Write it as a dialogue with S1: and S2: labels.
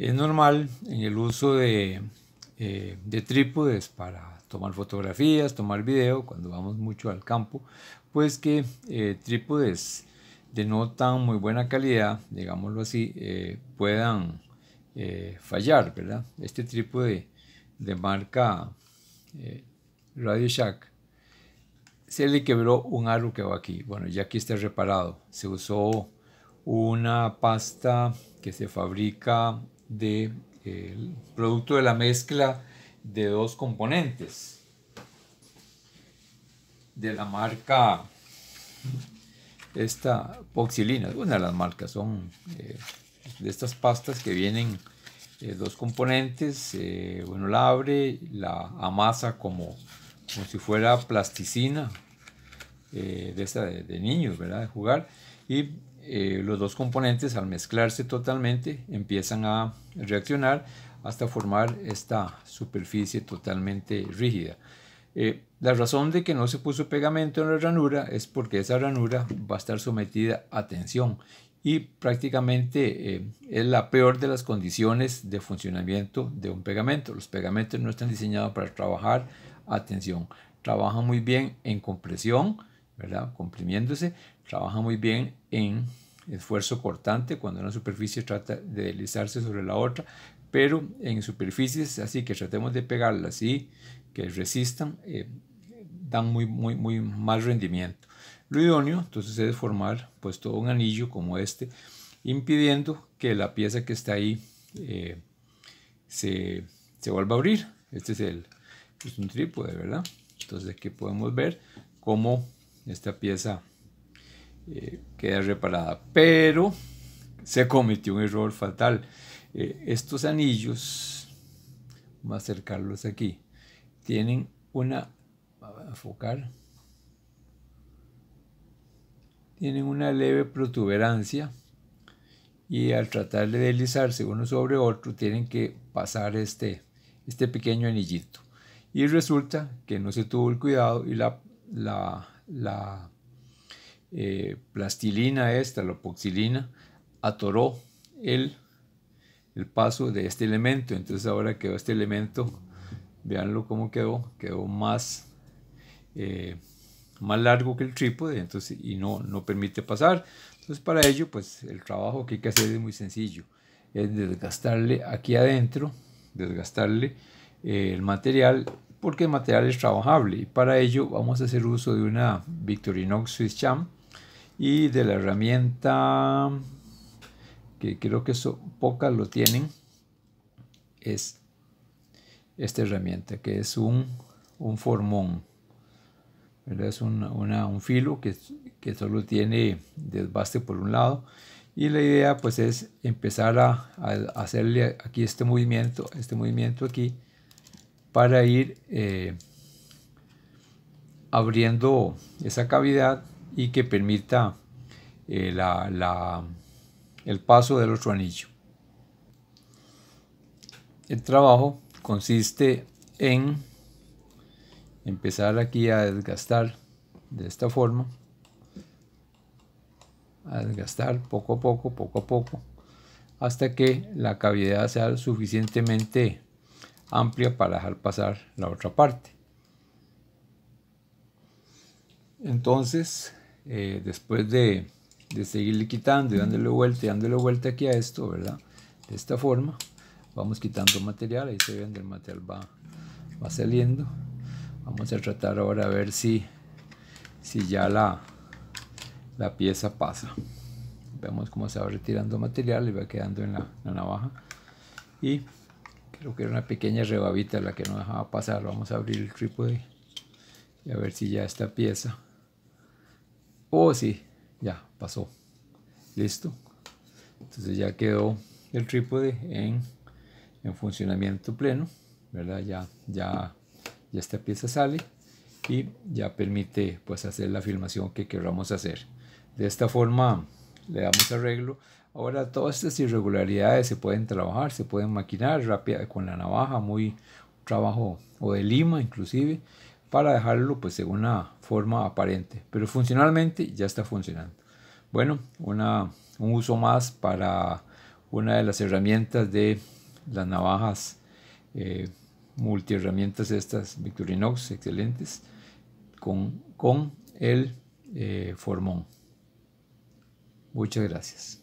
S1: Es normal en el uso eh, de, trípodes para tomar fotografías, tomar video, cuando vamos mucho al campo, pues que eh, trípodes de no tan muy buena calidad, digámoslo así, eh, puedan fallar, ¿verdad? Este trípode de marca Radio Shack se le quebró un aro que va aquí. Bueno, ya aquí está reparado. Se usó una pasta que se fabrica de, producto de la mezcla de dos componentes de la marca esta poxilina, una de las marcas son eh, de estas pastas que vienen eh, dos componentes, bueno, eh, la abre, la amasa como, como si fuera plasticina de esa niños, ¿verdad? De jugar y eh, los dos componentes al mezclarse totalmente empiezan a reaccionar hasta formar esta superficie totalmente rígida. Eh, la razón de que no se puso pegamento en la ranura es porque esa ranura va a estar sometida a tensión y prácticamente eh, es la peor de las condiciones de funcionamiento de un pegamento. Los pegamentos no están diseñados para trabajar a tensión. Trabajan muy bien en compresión, ¿verdad? comprimiéndose, trabaja muy bien en esfuerzo cortante cuando una superficie trata de deslizarse sobre la otra, pero en superficies así que tratemos de pegarlas y que resistan, eh, dan muy, muy, muy mal rendimiento. Lo idóneo entonces es formar pues todo un anillo como este, impidiendo que la pieza que está ahí eh, se, se vuelva a abrir. Este es, el, es pues, un trípode, ¿verdad? Entonces aquí podemos ver como esta pieza eh, queda reparada. Pero se cometió un error fatal. Eh, estos anillos, vamos a acercarlos aquí, tienen una, enfocar, tienen una leve protuberancia y al tratar de deslizarse uno sobre otro tienen que pasar este, este pequeño anillito. Y resulta que no se tuvo el cuidado y la, la eh, plastilina esta, la poxilina, atoró el, paso de este elemento. Entonces ahora quedó este elemento, veanlo cómo quedó, quedó más, eh, más largo que el trípode entonces, y no, no permite pasar. Entonces para ello, pues el trabajo que hay que hacer es muy sencillo, es desgastarle aquí adentro, desgastarle eh, el material porque el material es trabajable y para ello vamos a hacer uso de una Victorinox Swiss Champ y de la herramienta que creo que son pocas lo tienen es esta herramienta que es un, un formón es una, un filo que, que, solo tiene desbaste por un lado y la idea pues es empezar a, hacerle aquí este movimiento este movimiento aquí para ir eh, abriendo esa cavidad y que permita eh, el paso del otro anillo. El trabajo consiste en empezar aquí a desgastar de esta forma a desgastar poco a poco, poco a poco, hasta que la cavidad sea suficientemente amplia para dejar pasar la otra parte. Entonces, eh, después de, seguirle quitando y dándole vuelta y dándole vuelta aquí a esto, ¿verdad? De esta forma, vamos quitando material, ahí se donde el material va, saliendo. Vamos a tratar ahora a ver si, si ya la, la pieza pasa. Vemos cómo se va retirando material y va quedando en la, navaja. Y creo que era una pequeña rebabita la que no dejaba pasar. Vamos a abrir el trípode y a ver si ya esta pieza Oh, sí, ya pasó. Listo. Entonces ya quedó el trípode en, funcionamiento pleno, ¿verdad? Ya, ya, ya esta pieza sale y ya permite pues hacer la filmación que queramos hacer. De esta forma le damos arreglo. Ahora todas estas irregularidades se pueden trabajar, se pueden maquinar rápida con la navaja, muy trabajo o de lima inclusive para dejarlo pues según una forma aparente, pero funcionalmente ya está funcionando. Bueno, una, un uso más para una de las herramientas de las navajas eh, multiherramientas estas Victorinox excelentes con, el eh, formón. Muchas gracias.